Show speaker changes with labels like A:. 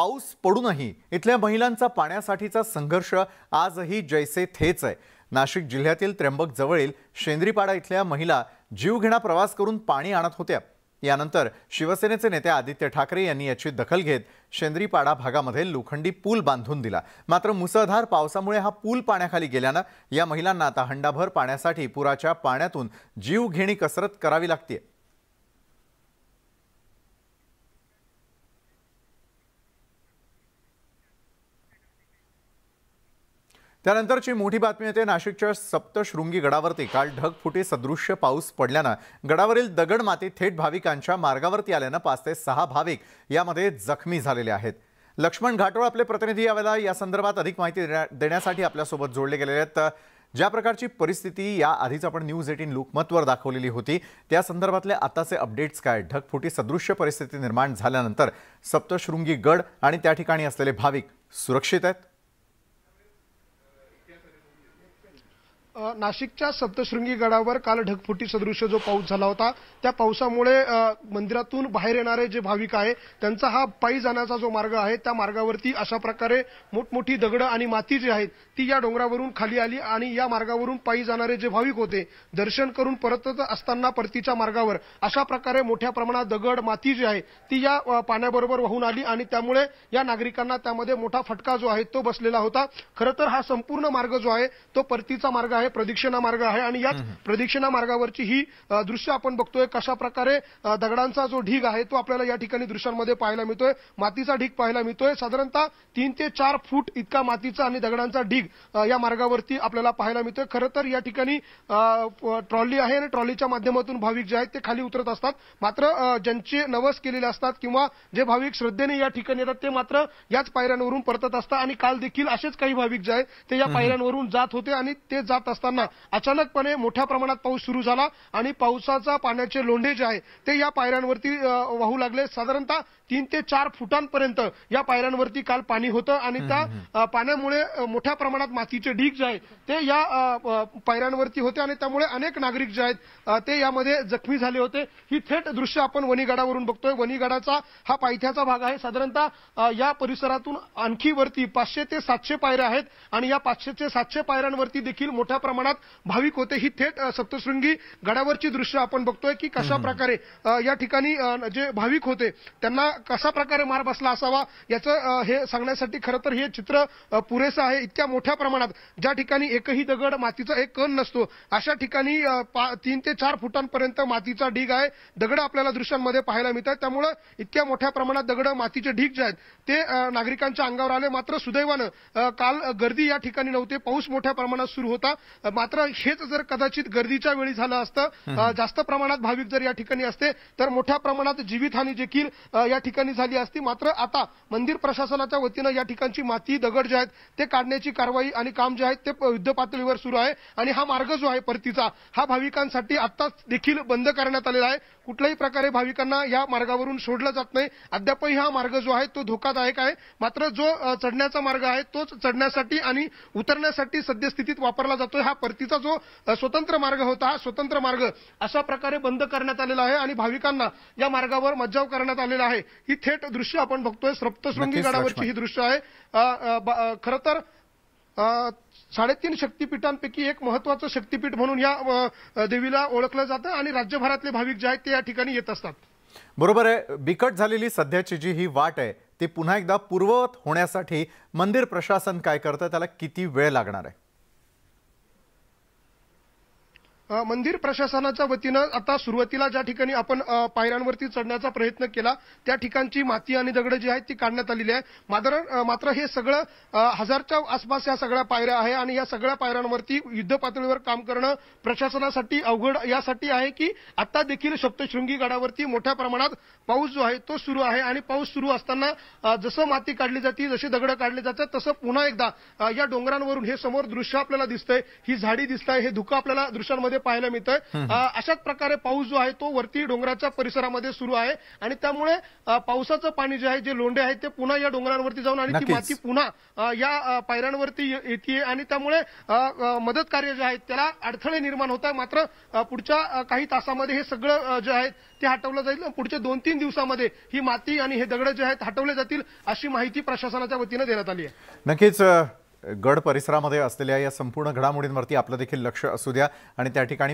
A: पाऊस पडूनही इथल्या महिलांचा पाण्यासाठीचा संघर्ष आजही जैसे थेच आहे नाशिक जिल्ह्यातील त्र्यंबक जवळील शेंद्रीपाडा इथल्या महिला जीवघेणा प्रवास करून पाणी आणत होत्या यानंतर शिवसेनेचे नेते आदित्य ठाकरे यांनी याची दखल घेत शेंद्रीपाडा भागामध्ये लोखंडी पूल बांधून दिला मात्र मुसळधार पावसामुळे हा पूल पाण्याखाली गेल्यानं या महिलांना आता हंडाभर पाण्यासाठी पुराच्या पाण्यातून जीवघेणी कसरत करावी लागते त्यानंतरची मोठी बातमी येते नाशिकच्या सप्तशृंगी गडावरती काल ढगफुटी सदृश्य पाऊस पडल्यानं गडावरील दगड माती थेट भाविकांच्या मार्गावरती आल्यानं पाच ते सहा भाविक यामध्ये जखमी झालेले आहेत लक्ष्मण घाटोळ आपले प्रतिनिधी यावेळेला या संदर्भात अधिक माहिती देण्यासाठी आपल्यासोबत जोडले गेलेले आहेत ज्या प्रकारची परिस्थिती या आधीच आपण न्यूज एटीन लोकमतवर दाखवलेली होती त्या संदर्भातले आताचे अपडेट्स काय ढगफुटी सदृश्य परिस्थिती निर्माण झाल्यानंतर सप्तशृंगी गड आणि त्या ठिकाणी असलेले भाविक सुरक्षित आहेत
B: नाशिकच्या सप्तशृंगी गडावर काल ढगफुटी सदृश्य जो पाऊस झाला होता त्या पावसामुळे मंदिरातून बाहेर येणारे जे भाविक आहे त्यांचा हा पायी जाण्याचा जो मार्ग आहे त्या मार्गावरती अशा प्रकारे मोठमोठी दगडं आणि माती जी आहेत ती या डोंगरावरून खाली आली आणि या मार्गावरून पायी जाणारे जे भाविक होते दर्शन करून परतत असताना परतीच्या मार्गावर अशा प्रकारे मोठ्या प्रमाणात दगड माती जी आहे ती या पाण्याबरोबर वाहून आली आणि त्यामुळे या नागरिकांना त्यामध्ये मोठा फटका जो आहे तो बसलेला होता खरं तर हा संपूर्ण मार्ग जो आहे तो परतीचा मार्ग आहे प्रदक्षिणा मार्ग आहे आणि याच प्रदक्षिणा मार्गावरची ही दृश्य आपण बघतोय कशा प्रकारे दगडांचा जो ढीग आहे तो आपल्याला या ठिकाणी दृश्यांमध्ये पाहायला मिळतोय मातीचा ढीग पाहायला मिळतोय साधारणतः तीन ते चार फूट इतका मातीचा आणि दगडांचा ढीग या मार्गावरती आपल्याला पाहायला मिळतोय खरं तर या ठिकाणी ट्रॉली आहे आणि ट्रॉलीच्या माध्यमातून भाविक जे आहेत ते खाली उतरत असतात मात्र ज्यांचे नवस केलेले असतात किंवा जे भाविक श्रद्धेने या ठिकाणी येतात ते मात्र याच पायऱ्यांवरून परतत असतात आणि काल देखील असेच काही भाविक जे आहेत ते या पायऱ्यांवरून जात होते आणि ते जात असताना अचानकपणे मोठ्या प्रमाणात पाऊस सुरू झाला आणि पावसाचा पाण्याचे लोंढे जे आहे ते या पायऱ्यांवरती वाहू लागले साधारणतः तीन ते चार फुटांपर्यंत या पायऱ्यांवरती काल पाणी होतं आणि त्या पाण्यामुळे मोठ्या प्रमाणात मातीचे ढीक जे आहे ते या पायऱ्यांवरती होते आणि त्यामुळे अनेक नागरिक जे आहेत ते यामध्ये जखमी झाले होते ही थेट दृश्य आपण वणीगडावरून बघतोय वणीगडाचा हा पायथ्याचा भाग आहे साधारणतः या परिसरातून आणखी वरती पाचशे ते सातशे पायऱ्या आहेत आणि या पाचशे ते सातशे पायऱ्यांवरती देखील मोठ्या प्रमाणात भाविक होते ही थेट सप्तशृंगी गडावरची दृश्य आपण बघतोय की कशा प्रकारे या ठिकाणी जे भाविक होते त्यांना कशा प्रकारे मार बसला असावा याचं हे सांगण्यासाठी खरं तर हे चित्र पुरेसं आहे इतक्या मोठ्या प्रमाणात ज्या ठिकाणी एकही दगड मातीचा एक कण नसतो अशा ठिकाणी तीन ते चार फुटांपर्यंत मातीचा ढीग आहे दगड आपल्याला दृश्यांमध्ये पाहायला मिळतात त्यामुळे इतक्या मोठ्या प्रमाणात दगड मातीचे ढीग जे आहेत ते नागरिकांच्या अंगावर आले मात्र सुदैवानं काल गर्दी या ठिकाणी नव्हते पाऊस मोठ्या प्रमाणात सुरू होता मात्र हेच जर कदाचित गर्दीच्या वेळी झालं असतं जास्त प्रमाणात भाविक जर या ठिकाणी असते तर मोठ्या प्रमाणात जीवितहानी देखील या ठिकाणी झाली असती मात्र आता मंदिर प्रशासनाच्या वतीनं या ठिकाणची माती दगड जे आहेत ते काढण्याची कारवाई आणि काम जे आहे ते युद्ध पातळीवर सुरू आहे आणि हा मार्ग जो आहे परतीचा हा भाविकांसाठी आत्ताच देखील बंद करण्यात आलेला आहे कुठल्याही प्रकारे भाविकांना या मार्गावरून सोडलं जात नाही अद्यापही हा मार्ग जो आहे तो धोकादायक आहे मात्र जो चढण्याचा मार्ग आहे तोच चढण्यासाठी आणि उतरण्यासाठी सद्यस्थितीत वापरला जातोय हा परतीचा जो स्वतंत्र मार्ग होता हा स्वतंत्र मार्ग अशा प्रकारे बंद करण्यात आलेला आहे आणि भाविकांना या मार्गावर मज्जाव करण्यात आलेला आहे ही थेट दृश्य आपण बघतोय सप्तशृंगी गडावरची ही दृश्य आहे खरं तर साडेतीन शक्तीपीठांपैकी एक महत्वाचं शक्तीपीठ म्हणून या देवीला ओळखलं जातं आणि राज्यभरातले भाविक जे आहेत ते या ठिकाणी येत असतात
A: बरोबर आहे बिकट झालेली सध्याची जी ही वाट आहे ती पुन्हा एकदा पूर्ववत होण्यासाठी मंदिर प्रशासन काय करतं त्याला किती वेळ लागणार आहे
B: मंदिर प्रशासनाच्या वतीनं आता सुरुवातीला ज्या ठिकाणी आपण पायऱ्यांवरती चढण्याचा प्रयत्न केला त्या ठिकाणची माती आणि दगड जी आहेत ती काढण्यात आलेली आहे मात्र मात्र हे सगळं हजारच्या आसपास या सगळ्या पायऱ्या आहे आणि या सगळ्या पायऱ्यांवरती युद्ध पातळीवर काम करणं प्रशासनासाठी अवघड यासाठी आहे की आता देखील सप्तशृंगी गडावरती मोठ्या प्रमाणात पाऊस जो आहे तो सुरू आहे आणि पाऊस सुरू असताना जसं माती काढली जाते जसे दगड काढले जातात तसं पुन्हा एकदा या डोंगरांवरून हे समोर दृश्य आपल्याला दिसतंय ही झाडी दिसत हे धुकं आपल्याला दृश्यांमध्ये पाहायला मिळतंय अशाच प्रकारे पाऊस जो आहे तो वरती डोंगराच्या परिसरामध्ये सुरू आहे आणि त्यामुळे पावसाचं पाणी जे आहे जे लोंढे आहेत ते पुन्हा या डोंगरांवरती जाऊन आणि ती माती पुन्हा या पायऱ्यांवरती येते आणि त्यामुळे मदत कार्य जे आहे त्याला अडथळे निर्माण होत मात्र पुढच्या काही तासामध्ये हे सगळं जे आहे ते हटवलं जाईल पुढचे दोन तीन दिवसामध्ये ही माती आणि हे दगड जे आहेत हटवले जातील अशी माहिती प्रशासनाच्या वतीनं देण्यात आली आहे
A: नक्कीच गड परिसरामध्ये असलेल्या या संपूर्ण घडामोडींवरती आपलं देखील लक्ष असू द्या आणि त्या ठिकाणी